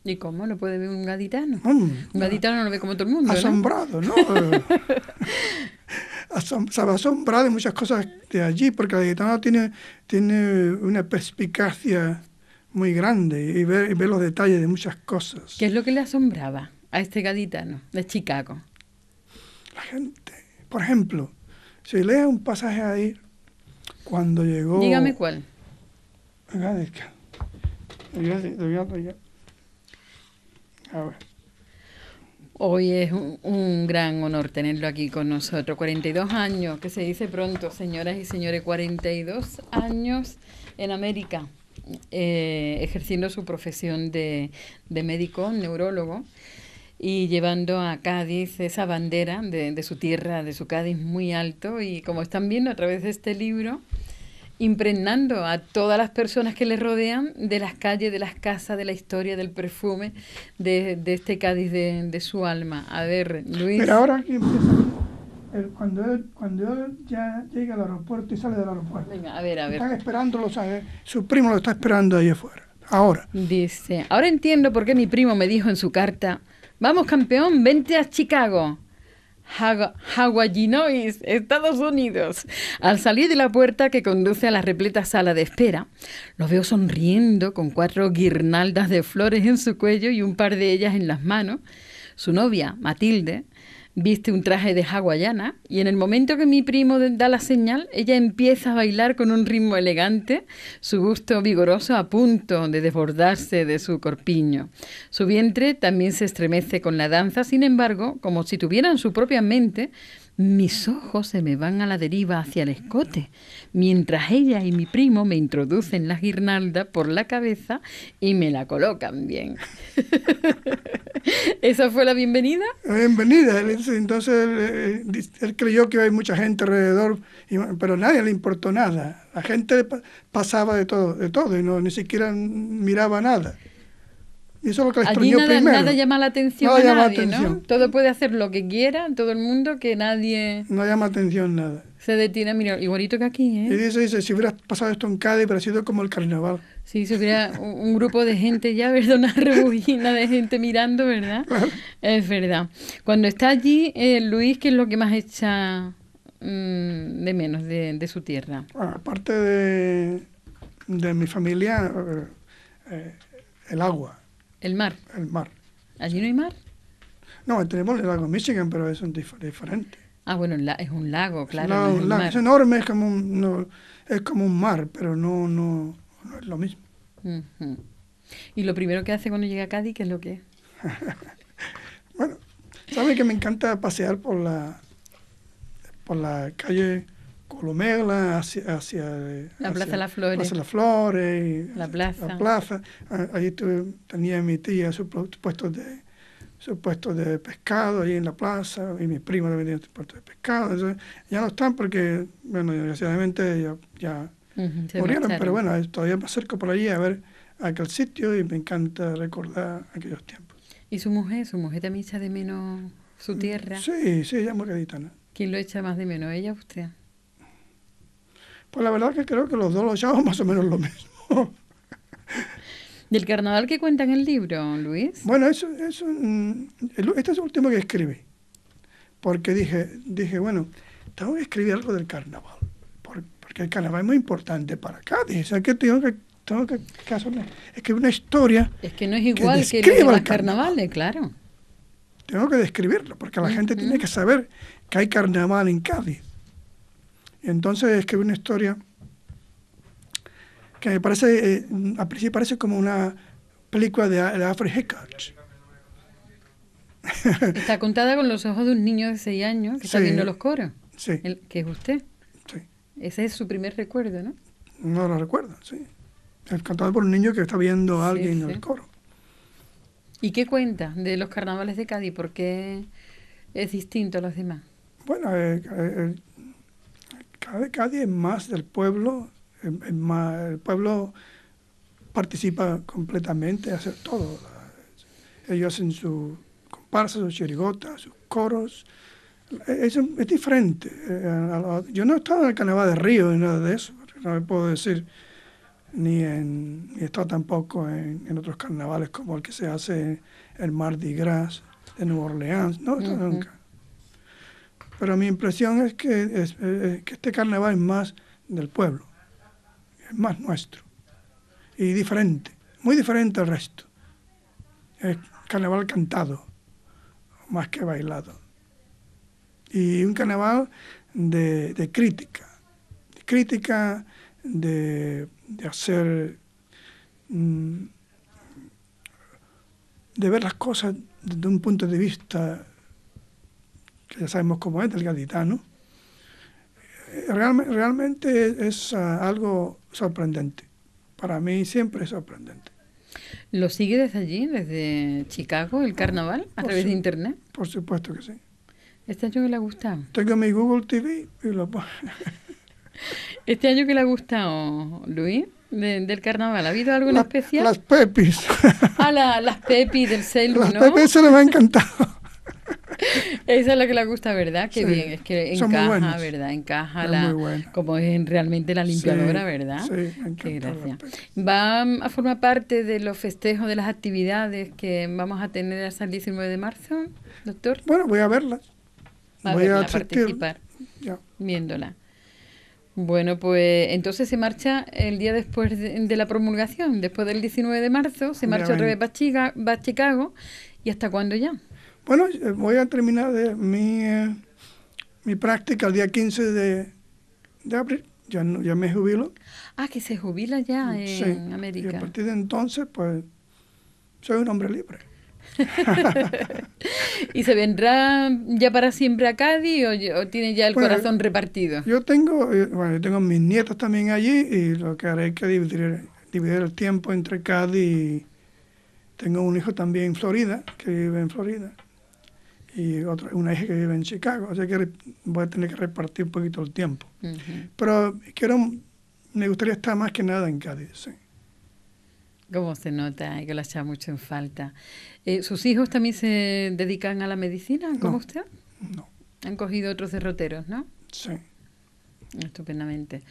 ¿Y cómo lo puede ver un gaditano? un gaditano no lo ve como todo el mundo. Asombrado, ¿no? asombrado de muchas cosas de allí, porque el gaditano tiene, tiene una perspicacia muy grande y ver, los detalles de muchas cosas. ¿Qué es lo que le asombraba a este gaditano de Chicago? La gente. Por ejemplo, si lees un pasaje ahí, cuando llegó... Dígame cuál. Hoy es un, un, gran honor tenerlo aquí con nosotros. 42 años, que se dice pronto, señoras y señores, 42 años en América. Eh, ejerciendo su profesión de, médico, neurólogo, y llevando a Cádiz esa bandera de, de, su tierra, de su Cádiz muy alto, y como están viendo a través de este libro, impregnando a todas las personas que le rodean de las calles, de las casas, de la historia, del perfume, de, de este Cádiz de, su alma. A ver, Luis. Pero ahora, cuando, él, cuando ya llega al aeropuerto y sale del aeropuerto. Venga, a ver, a ver. Están esperándolo, Su primo lo está esperando ahí afuera. Ahora. Dice, ahora entiendo por qué mi primo me dijo en su carta, vamos campeón, vente a Chicago. Hawaiinois, Estados Unidos. Al salir de la puerta que conduce a la repleta sala de espera, lo veo sonriendo con cuatro guirnaldas de flores en su cuello y un par de ellas en las manos. Su novia, Matilde, viste un traje de hawaiana y en el momento que mi primo da la señal, ella empieza a bailar con un ritmo elegante, su gusto vigoroso a punto de desbordarse de su corpiño. Su vientre también se estremece con la danza, sin embargo, como si tuvieran su propia mente mis ojos se me van a la deriva hacia el escote, mientras ella y mi primo me introducen la guirnalda por la cabeza y me la colocan bien. ¿Esa fue la bienvenida? Bienvenida. Entonces él, eh, creyó que hay mucha gente alrededor, pero nadie le importó nada. La gente pasaba de todo, de todo y no, ni siquiera miraba nada. Y eso es lo que les Allí nada, nada llama la atención a nadie, ¿no? Todo puede hacer lo que quiera, todo el mundo, que nadie... No llama atención nada. Se detiene, mira, igualito que aquí, ¿eh? Y dice, si hubieras pasado esto en Cádiz, hubiera sido como el carnaval. Sí, si hubiera un grupo de gente ya, ¿verdad? Una rebullina de gente mirando, ¿verdad? Es verdad. Cuando está allí, eh, Luis, ¿qué es lo que más echa mm, de menos de, su tierra? aparte de, mi familia, eh, eh, el agua el mar. El mar. ¿Allí no hay mar? No, tenemos el lago Michigan, pero es un diferente. Ah, bueno, es un lago, claro. No, es, un lago. es, enorme, es como un, es como un mar, pero no, no, no es lo mismo. ¿Y lo primero que hace cuando llega a Cádiz, qué es lo que es? bueno, sabe que me encanta pasear por la, por la calle Colomela, hacia, hacia, la Plaza de las Flores. la Plaza. Allí ah, tenía mi tía su puesto de de pescado allí en la plaza, y mi primo también tenía su puesto de pescado. ya no están porque, bueno, desgraciadamente ya, murieron, pero bueno, todavía me acerco por allí a ver aquel sitio y me encanta recordar aquellos tiempos. ¿Y su mujer? ¿Su mujer también echa de menos su mm, tierra? Sí, sí, ella es ¿Quién lo echa más de menos, ella o usted? Pues la verdad es que creo que los dos lo echamos más o menos lo mismo. ¿Del carnaval que cuenta en el libro, Luis? Bueno, eso, eso, mm, este es el último que escribí. Porque dije, dije, bueno, tengo que escribir algo del carnaval. Porque el carnaval es muy importante para Cádiz. Dije, que Tengo que, tengo que, que hacer una, escribir una historia. Es que no es igual que, que los carnavales, claro. Tengo que describirlo, porque la gente tiene que saber que hay carnaval en Cádiz entonces escribí una historia que me parece, eh, principio parece como una película de, la Alfred Hitchcock. Está contada con los ojos de un niño de 6 años que está viendo los coros. Sí. El, que es usted. Sí. Ese es su primer recuerdo, ¿no? No lo recuerdo, sí. es cantado por un niño que está viendo a alguien en el coro. ¿Y qué cuenta de los carnavales de Cádiz? ¿Por qué es distinto a los demás? Bueno, eh, eh cada, cada más del pueblo, el pueblo participa completamente, hace todo. Ellos hacen su comparsas, sus chirigotas, sus coros. E, es, es diferente. Eh, Yo no he estado en el carnaval de Río ni nada de eso, no me puedo decir, ni, en, he estado tampoco en, otros carnavales como el que se hace en Mardi Gras de Nueva Orleans, no he nunca. Pero mi impresión es eh, que, este carnaval es más del pueblo, es más nuestro y diferente, muy diferente al resto. Es carnaval cantado, más que bailado. Y un carnaval de, crítica, de crítica de, de hacer, mm, de ver las cosas desde un punto de vista ya sabemos cómo es, del gaditano. Eh, realmente es ah, algo sorprendente. Para mí siempre es sorprendente. ¿Lo sigue desde allí, desde Chicago, el carnaval, a través de internet? Por supuesto que sí. ¿Este año que le ha gustado? Tengo mi Google TV y lo pongo. ¿Este año que le ha gustado, Luis, del carnaval? ¿Ha habido algo especial? Las pepis. Ah, las pepis del A Las ¿no? pepis se les ha encantado. Esa es la que le gusta, ¿verdad? Qué bien, es que encaja, ¿verdad? Encaja la, como es realmente la limpiadora, ¿verdad? Sí, Qué Va a formar parte de los festejos, de las actividades que vamos a tener hasta el 19 de marzo, doctor. Bueno, voy a verla. voy a participar viéndola. Bueno, pues entonces se marcha el día después de, la promulgación, después del 19 de marzo, se marcha otra vez para Chicago. ¿Y hasta cuándo ya? Bueno, eh, voy a terminar de mi, eh, mi práctica el día 15 de, abril. Ya, ya me jubilo. Ah, que se jubila ya en América. Y a partir de entonces, pues, soy un hombre libre. ¿Y se vendrá ya para siempre a Cádiz o, tiene ya el pues, corazón repartido? Yo tengo, eh, bueno, yo tengo mis nietos también allí y lo que haré es que dividir, dividir el tiempo entre Cádiz y tengo un hijo también en Florida, que vive en Florida y una hija que vive en Chicago, o que voy a tener que repartir un poquito el tiempo. Pero quiero, me gustaría estar más que nada en Cádiz. ¿Cómo se nota? que lo echa mucho en falta. Eh, ¿Sus hijos también se dedican a la medicina, como usted? No. Han cogido otros derroteros, ¿no? Sí. Estupendamente.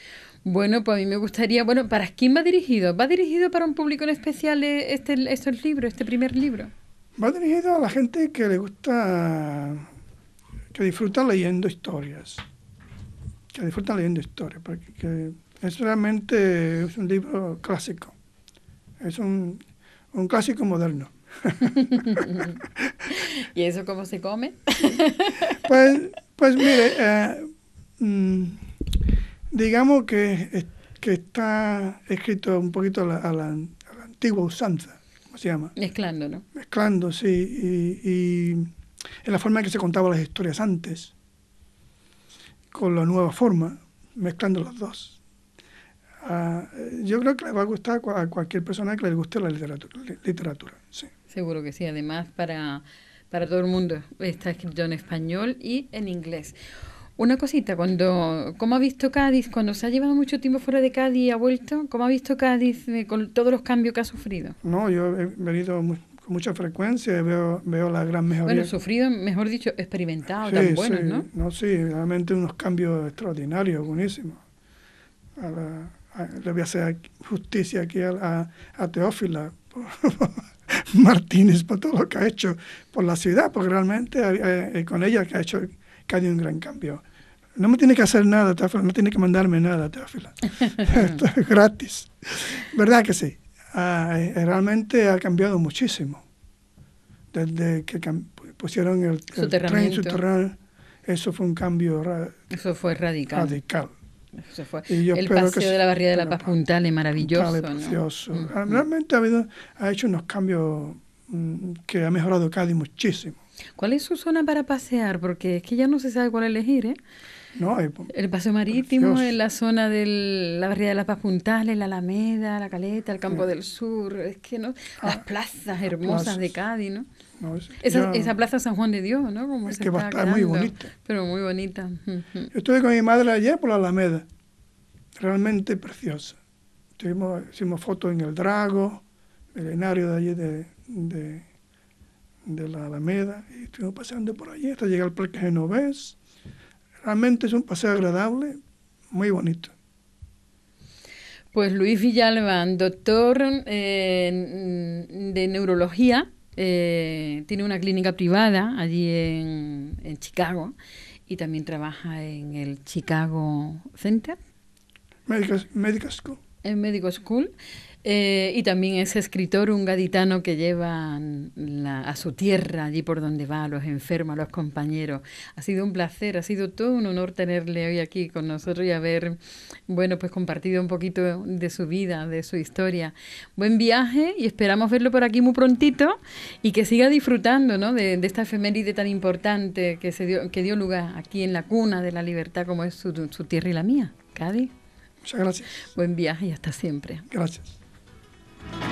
Bueno, pues a mí me gustaría, bueno, ¿para quién va dirigido? ¿Va dirigido para un público en especial eh, este, el libro este primer libro? Va dirigido a la gente que le gusta, que disfruta leyendo historias, que disfruta leyendo historias, porque es realmente un libro clásico, es un, un clásico moderno. ¿Y eso cómo se come? pues, pues mire, eh, mm, digamos que, que, está escrito un poquito a la antigua usanza ¿cómo se llama? Mezclando, ¿no? Mezclando, sí. Y, y en la forma en que se contaban las historias antes, con la nueva forma, mezclando las dos. Ah, yo creo que le va a gustar a cualquier persona que le guste la literatura. literatura Seguro que sí, además para, para todo el mundo está escrito en español y en inglés. Una cosita, cuando, ¿cómo ha visto Cádiz? Cuando se ha llevado mucho tiempo fuera de Cádiz y ha vuelto, ¿cómo ha visto Cádiz eh, con todos los cambios que ha sufrido? No, yo he venido con mucha frecuencia y veo, veo la gran mejoría. Bueno, sufrido, mejor dicho, experimentado, tan bueno, ¿no? No, sí, realmente unos cambios extraordinarios, buenísimos. Ah, le voy a hacer justicia aquí a, Teófila. Martínez por todo lo que ha hecho por la ciudad, porque realmente eh, eh, con ella que ha hecho que hay un gran cambio. No me tiene que hacer nada, no tiene que mandarme nada, Esto es gratis. ¿Verdad que sí? Ah, eh, eh, realmente ha cambiado muchísimo. Desde que pusieron el, tren subterráneo, eso fue un cambio eso fue radical. radical. Eso fue. Y el paseo de la barriada de la Paz Puntal es maravilloso. Mm, ah, mm. Realmente ha, habido, ha hecho unos cambios mm, que ha mejorado Cádiz muchísimo. ¿Cuál es su zona para pasear? Porque es que ya no se sabe cuál elegir, ¿eh? el paseo marítimo, en la zona de la barriada de las Paz Puntales, la Alameda, la Caleta, el Campo del Sur, es que no, las ah, plazas hermosas de Cádiz, ¿no? esa, plaza San Juan de Dios, ¿no? es que está muy bonita. Pero muy bonita. estuve con mi madre ayer por la Alameda, realmente preciosa. hicimos fotos en el Drago, el escenario de allí de, la Alameda, y estuvimos paseando por allí hasta llegar al Parque Genovés Realmente es un paseo agradable, muy bonito. Pues Luis Villalba, doctor eh, de neurología, eh, tiene una clínica privada allí en, Chicago y también trabaja en el Chicago Center. En Medical School. Eh, y también es escritor, un gaditano que lleva a su tierra, allí por donde va, a los enfermos, a los compañeros. Ha sido un placer, ha sido todo un honor tenerle hoy aquí con nosotros y haber, bueno, pues compartido un poquito de su vida, de su historia. Buen viaje y esperamos verlo por aquí muy prontito y que siga disfrutando, ¿no? De, esta efeméride tan importante que, se dio, que dio lugar aquí en la cuna de la libertad como es su, su tierra y la mía, Cádiz. Muchas gracias. Buen viaje y hasta siempre. Gracias. Thank you.